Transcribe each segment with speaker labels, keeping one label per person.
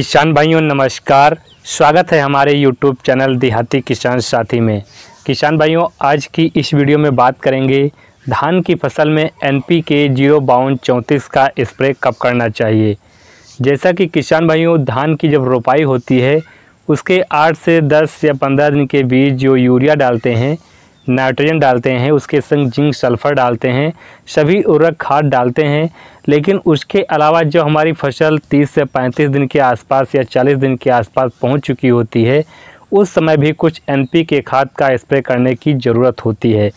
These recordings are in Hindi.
Speaker 1: किसान भाइयों नमस्कार स्वागत है हमारे यूट्यूब चैनल देहाती किसान साथी में किसान भाइयों आज की इस वीडियो में बात करेंगे धान की फसल में एन पी के जीरो बावन चौंतीस का स्प्रे कब करना चाहिए जैसा कि किसान भाइयों धान की जब रोपाई होती है उसके आठ से दस या पंद्रह दिन के बीच जो यूरिया डालते हैं नाइट्रोजन डालते हैं उसके संग जिंक सल्फ़र डालते हैं सभी उर्वरक खाद डालते हैं लेकिन उसके अलावा जो हमारी फसल 30 से 35 दिन के आसपास या 40 दिन के आसपास पहुंच चुकी होती है उस समय भी कुछ एन पी के खाद का स्प्रे करने की ज़रूरत होती है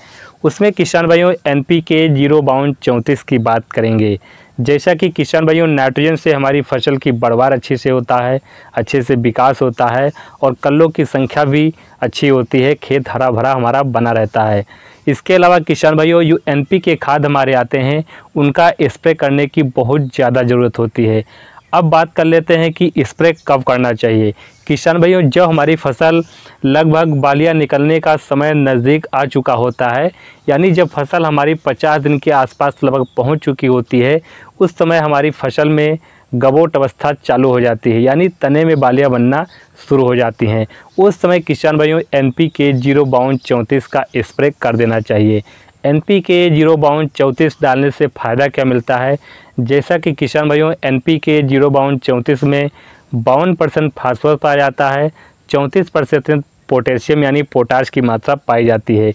Speaker 1: उसमें किसान भाइयों एन पी के जीरो बाउंड चौंतीस की बात करेंगे जैसा कि किसान भाइयों नाइट्रोजन से हमारी फसल की बढ़वार अच्छे से होता है अच्छे से विकास होता है और कल्लों की संख्या भी अच्छी होती है खेत हरा भरा हमारा बना रहता है इसके अलावा किसान भाइयों यू एन पी के खाद हमारे आते हैं उनका स्प्रे करने की बहुत ज़्यादा ज़रूरत होती है अब बात कर लेते हैं कि स्प्रे कब करना चाहिए किसान भाइयों जब हमारी फसल लगभग बालियां निकलने का समय नज़दीक आ चुका होता है यानी जब फसल हमारी 50 दिन के आसपास लगभग पहुंच चुकी होती है उस समय हमारी फसल में गबोट अवस्था चालू हो जाती है यानी तने में बालियां बनना शुरू हो जाती हैं उस समय किसान भाइयों एन पी के जीरो चौंतीस का स्प्रे कर देना चाहिए एन पी के जीरो बावन चौंतीस डालने से फ़ायदा क्या मिलता है जैसा कि किसान भाइयों एन पी के जीरो बावन चौंतीस में बावन परसेंट फास्फोरस पाया जाता है चौंतीस परसेंट पोटेशियम यानी पोटाश की मात्रा पाई जाती है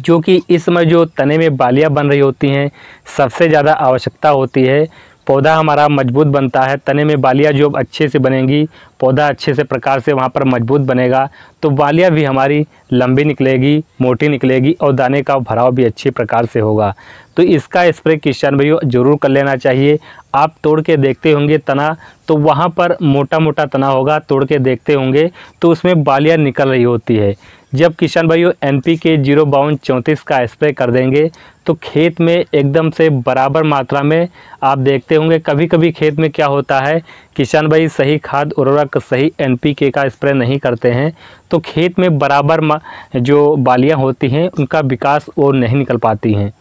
Speaker 1: जो कि इस समय जो तने में बालियाँ बन रही होती हैं सबसे ज़्यादा आवश्यकता होती है पौधा हमारा मजबूत बनता है तने में बालियाँ जो अच्छे से बनेंगी पौधा अच्छे से प्रकार से वहाँ पर मजबूत बनेगा तो बालियाँ भी हमारी लंबी निकलेगी मोटी निकलेगी और दाने का भराव भी अच्छे प्रकार से होगा तो इसका स्प्रे किसान भाई ज़रूर कर लेना चाहिए आप तोड़ के देखते होंगे तना तो वहाँ पर मोटा मोटा तना होगा तोड़ के देखते होंगे तो उसमें बालियाँ निकल रही होती है जब किसान भाइयों एन पी के जीरो बावन चौंतीस का स्प्रे कर देंगे तो खेत में एकदम से बराबर मात्रा में आप देखते होंगे कभी कभी खेत में क्या होता है किसान भाई सही खाद उर्वरक सही एन पी के का स्प्रे नहीं करते हैं तो खेत में बराबर जो बालियाँ होती हैं उनका विकास वो नहीं निकल पाती हैं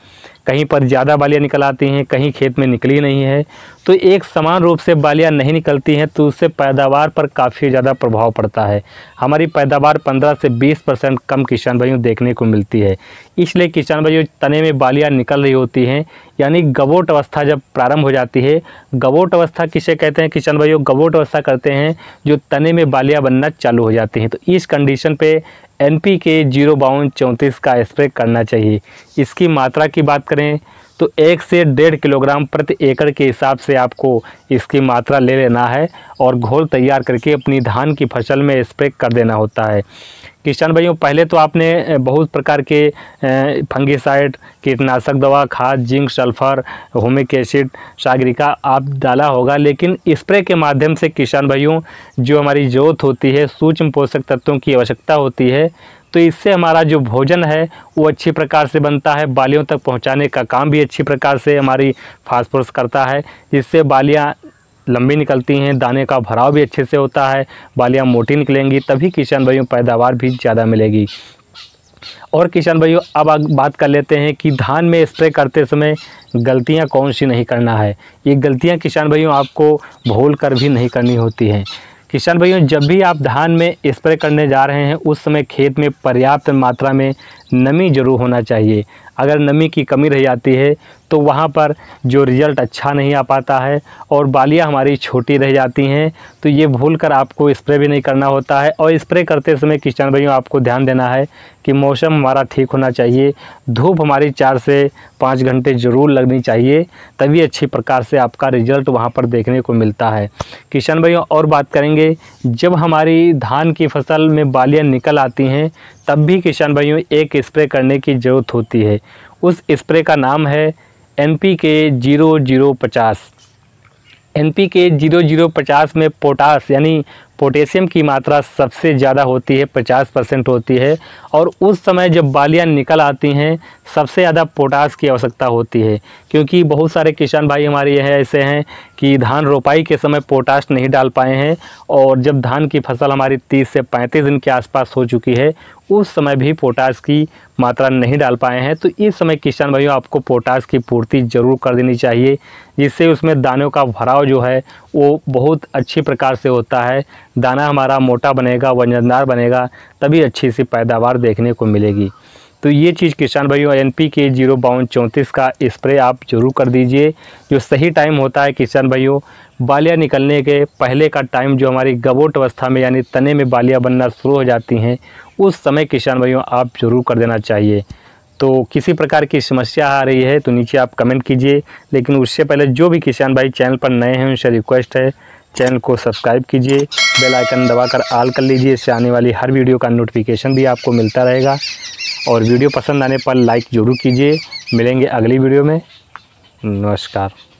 Speaker 1: कहीं पर ज़्यादा बालियाँ निकल आती हैं कहीं खेत में निकली नहीं है तो एक समान रूप से बालियाँ नहीं निकलती हैं तो उससे पैदावार पर काफ़ी ज़्यादा प्रभाव पड़ता है हमारी पैदावार 15 से 20 परसेंट कम किसान भाइयों देखने को मिलती है इसलिए किसान भाइयों तने में बालियाँ निकल रही होती हैं यानी गवोट अवस्था जब प्रारंभ हो जाती है गवोट अवस्था किसे कहते हैं किसान भाइयों गवोट अवस्था करते हैं जो तने में बालियाँ बनना चालू हो जाती हैं तो इस कंडीशन पर एन पी के जीरो बावन चौंतीस का स्प्रे करना चाहिए इसकी मात्रा की बात करें तो एक से डेढ़ किलोग्राम प्रति एकड़ के हिसाब से आपको इसकी मात्रा ले लेना है और घोल तैयार करके अपनी धान की फसल में स्प्रे कर देना होता है किसान भाइयों पहले तो आपने बहुत प्रकार के फंगिसाइड कीटनाशक दवा खाद zinc sulphur humic acid Sagarika आप डाला होगा लेकिन स्प्रे के माध्यम से किसान भाइयों जो हमारी जोत होती है सूक्ष्म पोषक तत्वों की आवश्यकता होती है तो इससे हमारा जो भोजन है वो अच्छी प्रकार से बनता है बालियों तक पहुंचाने का काम भी अच्छी प्रकार से हमारी फास्फोरस करता है इससे बालियाँ लंबी निकलती हैं दाने का भराव भी अच्छे से होता है बालियाँ मोटी निकलेंगी तभी किसान भाइयों पैदावार भी ज़्यादा मिलेगी और किसान भाइयों अब बात कर लेते हैं कि धान में स्प्रे करते समय गलतियाँ कौन सी नहीं करना है ये गलतियाँ किसान भाइयों आपको भूल कर भी नहीं करनी होती हैं किसान भाइयों जब भी आप धान में स्प्रे करने जा रहे हैं उस समय खेत में पर्याप्त मात्रा में नमी जरूर होना चाहिए अगर नमी की कमी रह जाती है तो वहाँ पर जो रिज़ल्ट अच्छा नहीं आ पाता है और बालियाँ हमारी छोटी रह जाती हैं तो ये भूल कर आपको स्प्रे भी नहीं करना होता है और स्प्रे करते समय किसान भाइयों आपको ध्यान देना है कि मौसम हमारा ठीक होना चाहिए धूप हमारी चार से पाँच घंटे ज़रूर लगनी चाहिए तभी अच्छी प्रकार से आपका रिज़ल्ट वहाँ पर देखने को मिलता है किसान भाइयों और बात करेंगे जब हमारी धान की फसल में बालियाँ निकल आती हैं तब भी किसान भाइयों एक स्प्रे करने की ज़रूरत होती है उस स्प्रे का नाम है N P K zero zero पचास N P K zero zero पचास में पोटास यानी पोटेशियम की मात्रा सबसे ज़्यादा होती है पचास परसेंट होती है और उस समय जब बालियाँ निकल आती हैं सबसे ज़्यादा पोटास की आवश्यकता होती है क्योंकि बहुत सारे किसान भाई हमारे यह ऐसे हैं कि धान रोपाई के समय पोटास नहीं डाल पाए हैं और जब धान की फसल हमारी 30 से 35 दिन के आसपास हो चुकी है उस समय भी पोटास की मात्रा नहीं डाल पाए हैं तो इस समय किसान भाइयों आपको पोटास की पूर्ति ज़रूर कर देनी चाहिए जिससे उसमें दानों का भराव जो है वो बहुत अच्छी प्रकार से होता है दाना हमारा मोटा बनेगा वजनदार बनेगा तभी अच्छी सी पैदावार देखने को मिलेगी तो ये चीज़ किसान भाइयों एन पी के जीरो बावन चौंतीस का स्प्रे आप जरूर कर दीजिए जो सही टाइम होता है किसान भाइयों बालियाँ निकलने के पहले का टाइम जो हमारी गबोट अवस्था में यानी तने में बालियाँ बनना शुरू हो जाती हैं उस समय किसान भाइयों आप जरूर कर देना चाहिए तो किसी प्रकार की समस्या आ रही है तो नीचे आप कमेंट कीजिए लेकिन उससे पहले जो भी किसान भाई चैनल पर नए हैं उनसे रिक्वेस्ट है चैनल को सब्सक्राइब कीजिए बेल आइकन दबाकर ऑल कर लीजिए इससे आने वाली हर वीडियो का नोटिफिकेशन भी आपको मिलता रहेगा और वीडियो पसंद आने पर लाइक ज़रूर कीजिए मिलेंगे अगली वीडियो में नमस्कार